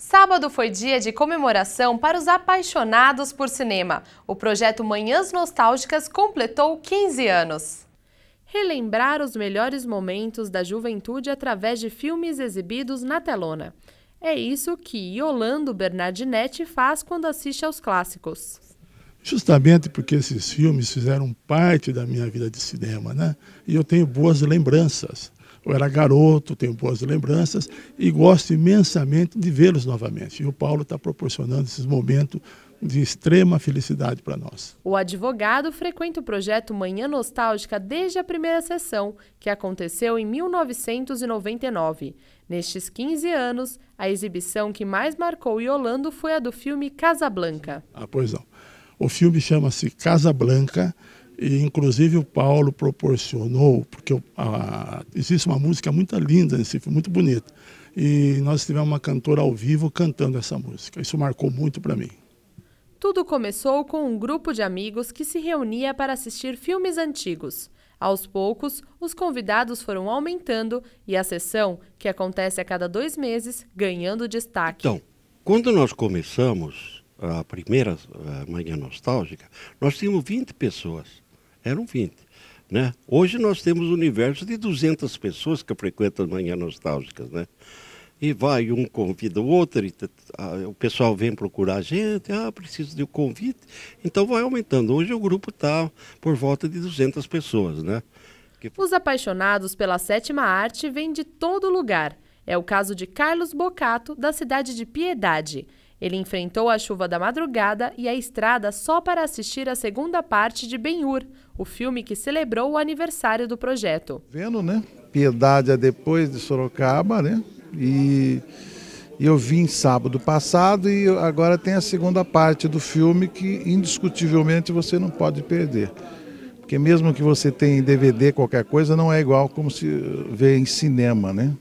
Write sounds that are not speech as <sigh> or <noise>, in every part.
Sábado foi dia de comemoração para os apaixonados por cinema. O projeto Manhãs Nostálgicas completou 15 anos. Relembrar os melhores momentos da juventude através de filmes exibidos na telona. É isso que Yolando Bernardinetti faz quando assiste aos clássicos. Justamente porque esses filmes fizeram parte da minha vida de cinema, né? E eu tenho boas lembranças eu era garoto, tenho boas lembranças e gosto imensamente de vê-los novamente. E o Paulo está proporcionando esses momentos de extrema felicidade para nós. O advogado frequenta o projeto Manhã Nostálgica desde a primeira sessão, que aconteceu em 1999. Nestes 15 anos, a exibição que mais marcou Yolando foi a do filme Casablanca. Ah, pois não. O filme chama-se Casablanca e, inclusive, o Paulo proporcionou, porque a, existe uma música muito linda nesse filme, muito bonita. E nós tivemos uma cantora ao vivo cantando essa música. Isso marcou muito para mim. Tudo começou com um grupo de amigos que se reunia para assistir filmes antigos. Aos poucos, os convidados foram aumentando e a sessão, que acontece a cada dois meses, ganhando destaque. Então, quando nós começamos a primeira eh, Manhã Nostálgica, nós tínhamos 20 pessoas eram 20. Né? Hoje nós temos um universo de 200 pessoas que frequentam as manhãs nostálgicas. Né? E vai, um convida o outro, e o pessoal vem procurar a gente, ah, preciso de um convite. Então vai aumentando. Hoje o grupo está por volta de 200 pessoas. Né? Que... Os apaixonados pela sétima arte vêm de todo lugar. É o caso de Carlos Bocato, da cidade de Piedade. Ele enfrentou a chuva da madrugada e a estrada só para assistir a segunda parte de Ben-Hur, o filme que celebrou o aniversário do projeto. Vendo, né? Piedade é depois de Sorocaba, né? E eu vim sábado passado e agora tem a segunda parte do filme que indiscutivelmente você não pode perder. Porque mesmo que você tenha em DVD qualquer coisa, não é igual como se vê em cinema, né?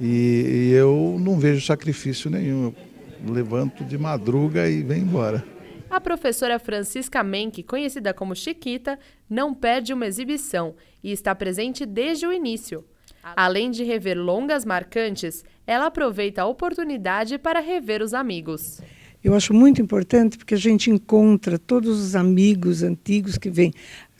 E, e eu não vejo sacrifício nenhum levanto de madruga e venho embora. A professora Francisca Menck, conhecida como Chiquita, não perde uma exibição e está presente desde o início. Além de rever longas marcantes, ela aproveita a oportunidade para rever os amigos. Eu acho muito importante porque a gente encontra todos os amigos antigos que vêm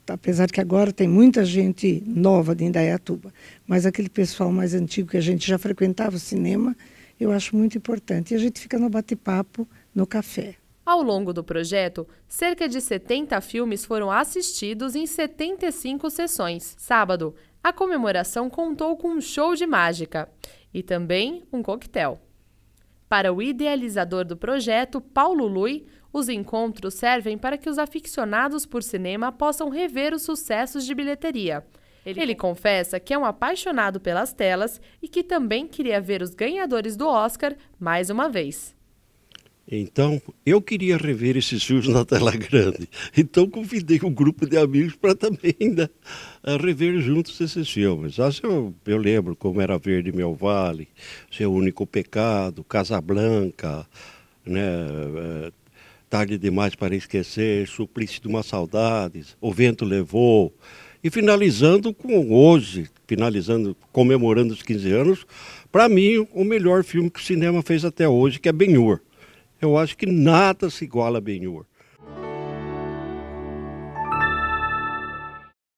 apesar que agora tem muita gente nova de Indaiatuba, mas aquele pessoal mais antigo que a gente já frequentava o cinema eu acho muito importante. E a gente fica no bate-papo no café. Ao longo do projeto, cerca de 70 filmes foram assistidos em 75 sessões. Sábado, a comemoração contou com um show de mágica e também um coquetel. Para o idealizador do projeto, Paulo Lui, os encontros servem para que os aficionados por cinema possam rever os sucessos de bilheteria ele, Ele confessa que é um apaixonado pelas telas e que também queria ver os ganhadores do Oscar mais uma vez. Então, eu queria rever esses filmes na tela <laughs> grande. Então, convidei um grupo de amigos para também né, rever juntos esses filmes. Ah, eu, eu lembro como era Verde Meu Vale, Seu Único Pecado, Casablanca, né, eh, Tarde Demais para Esquecer, Suplício de uma Saudades, O Vento Levou, e finalizando com hoje, finalizando, comemorando os 15 anos, para mim, o melhor filme que o cinema fez até hoje, que é Ben-Hur. Eu acho que nada se iguala a Ben-Hur.